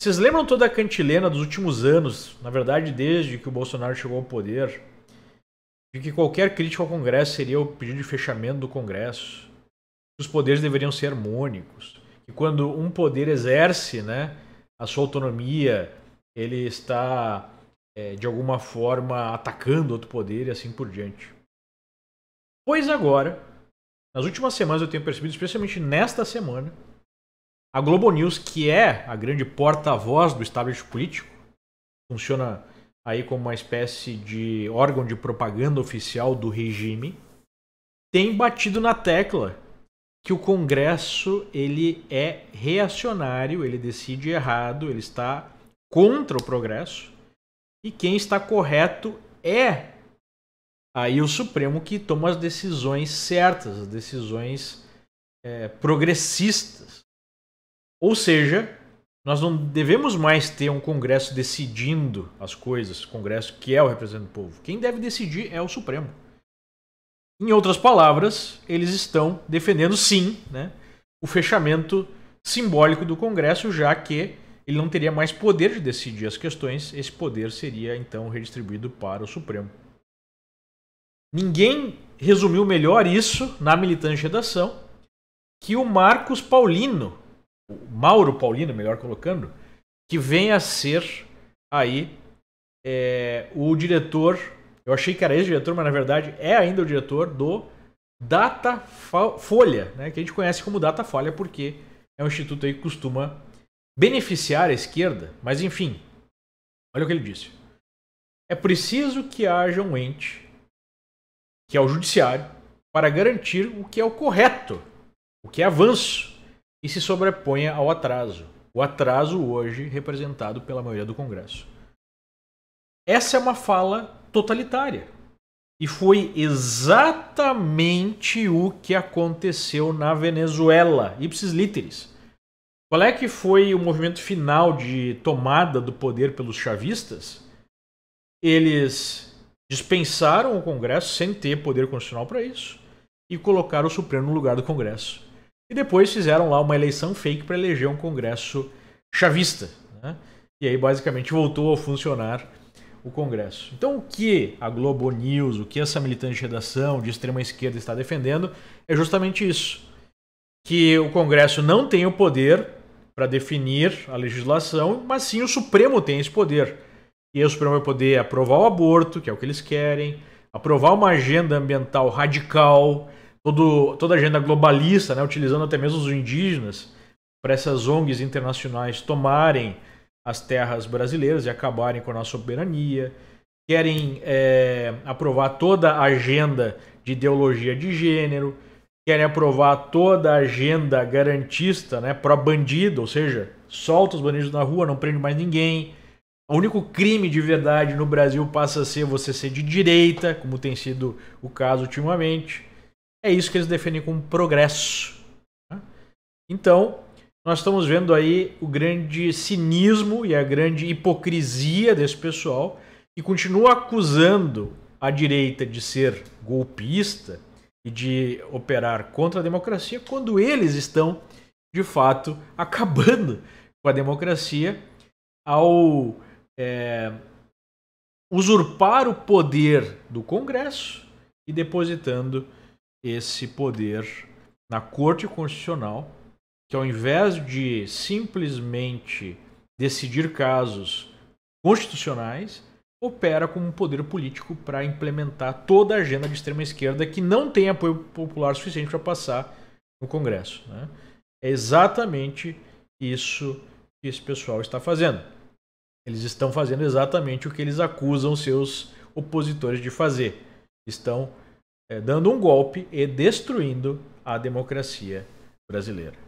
Vocês lembram toda a cantilena dos últimos anos, na verdade desde que o Bolsonaro chegou ao poder, de que qualquer crítica ao Congresso seria o pedido de fechamento do Congresso, que os poderes deveriam ser harmônicos, que quando um poder exerce né, a sua autonomia, ele está é, de alguma forma atacando outro poder e assim por diante. Pois agora, nas últimas semanas eu tenho percebido, especialmente nesta semana, a Globo News, que é a grande porta-voz do establishment político, funciona aí como uma espécie de órgão de propaganda oficial do regime, tem batido na tecla que o Congresso ele é reacionário, ele decide errado, ele está contra o progresso e quem está correto é aí o Supremo que toma as decisões certas, as decisões é, progressistas. Ou seja, nós não devemos mais ter um Congresso decidindo as coisas, Congresso que é o representante do povo. Quem deve decidir é o Supremo. Em outras palavras, eles estão defendendo sim né, o fechamento simbólico do Congresso, já que ele não teria mais poder de decidir as questões, esse poder seria então redistribuído para o Supremo. Ninguém resumiu melhor isso na militante redação que o Marcos Paulino, Mauro Paulino, melhor colocando, que vem a ser aí é, o diretor. Eu achei que era ex-diretor, mas na verdade é ainda o diretor do Folha, né, que a gente conhece como Data Folha porque é um instituto aí que costuma beneficiar a esquerda, mas enfim, olha o que ele disse. É preciso que haja um ente, que é o judiciário, para garantir o que é o correto, o que é avanço, e se sobreponha ao atraso. O atraso hoje representado pela maioria do Congresso. Essa é uma fala totalitária. E foi exatamente o que aconteceu na Venezuela, ipsis literis. Qual é que foi o movimento final de tomada do poder pelos chavistas? Eles dispensaram o Congresso sem ter poder constitucional para isso e colocaram o Supremo no lugar do Congresso. E depois fizeram lá uma eleição fake para eleger um Congresso chavista. Né? E aí basicamente voltou a funcionar o Congresso. Então o que a Globo News, o que essa militante de redação de extrema esquerda está defendendo é justamente isso. Que o Congresso não tem o poder para definir a legislação, mas sim o Supremo tem esse poder. E o Supremo vai poder aprovar o aborto, que é o que eles querem, aprovar uma agenda ambiental radical, todo, toda a agenda globalista, né, utilizando até mesmo os indígenas, para essas ONGs internacionais tomarem as terras brasileiras e acabarem com a nossa soberania, querem é, aprovar toda a agenda de ideologia de gênero, querem aprovar toda a agenda garantista né, pró-bandido, ou seja, solta os bandidos na rua, não prende mais ninguém. O único crime de verdade no Brasil passa a ser você ser de direita, como tem sido o caso ultimamente. É isso que eles definem como progresso. Né? Então, nós estamos vendo aí o grande cinismo e a grande hipocrisia desse pessoal que continua acusando a direita de ser golpista e de operar contra a democracia quando eles estão de fato acabando com a democracia ao é, usurpar o poder do Congresso e depositando esse poder na Corte Constitucional, que ao invés de simplesmente decidir casos constitucionais, opera como um poder político para implementar toda a agenda de extrema esquerda que não tem apoio popular suficiente para passar no Congresso. Né? É exatamente isso que esse pessoal está fazendo. Eles estão fazendo exatamente o que eles acusam seus opositores de fazer. Estão é, dando um golpe e destruindo a democracia brasileira.